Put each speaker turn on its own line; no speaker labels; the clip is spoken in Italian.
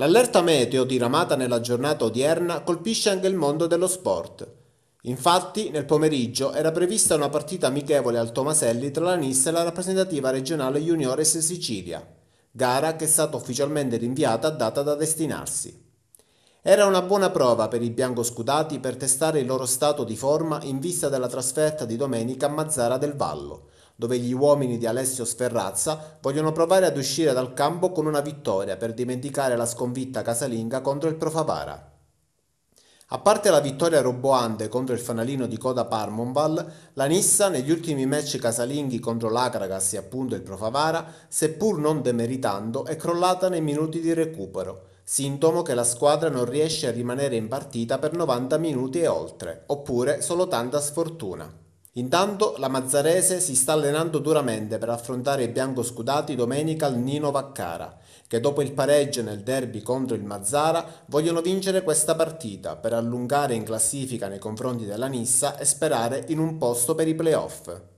L'allerta meteo diramata nella giornata odierna colpisce anche il mondo dello sport. Infatti, nel pomeriggio era prevista una partita amichevole al Tomaselli tra la NIS e la rappresentativa regionale Juniores Sicilia, gara che è stata ufficialmente rinviata a data da destinarsi. Era una buona prova per i biancoscudati per testare il loro stato di forma in vista della trasferta di domenica a Mazzara del Vallo, dove gli uomini di Alessio Sferrazza vogliono provare ad uscire dal campo con una vittoria per dimenticare la sconfitta casalinga contro il Profavara. A parte la vittoria roboante contro il fanalino di coda Parmonval, la Nissa negli ultimi match casalinghi contro l'Akragas e appunto il Profavara, seppur non demeritando, è crollata nei minuti di recupero, sintomo che la squadra non riesce a rimanere in partita per 90 minuti e oltre, oppure solo tanta sfortuna. Intanto la Mazzarese si sta allenando duramente per affrontare i biancoscudati domenica al Nino Vaccara, che dopo il pareggio nel derby contro il Mazzara vogliono vincere questa partita per allungare in classifica nei confronti della Nissa e sperare in un posto per i playoff.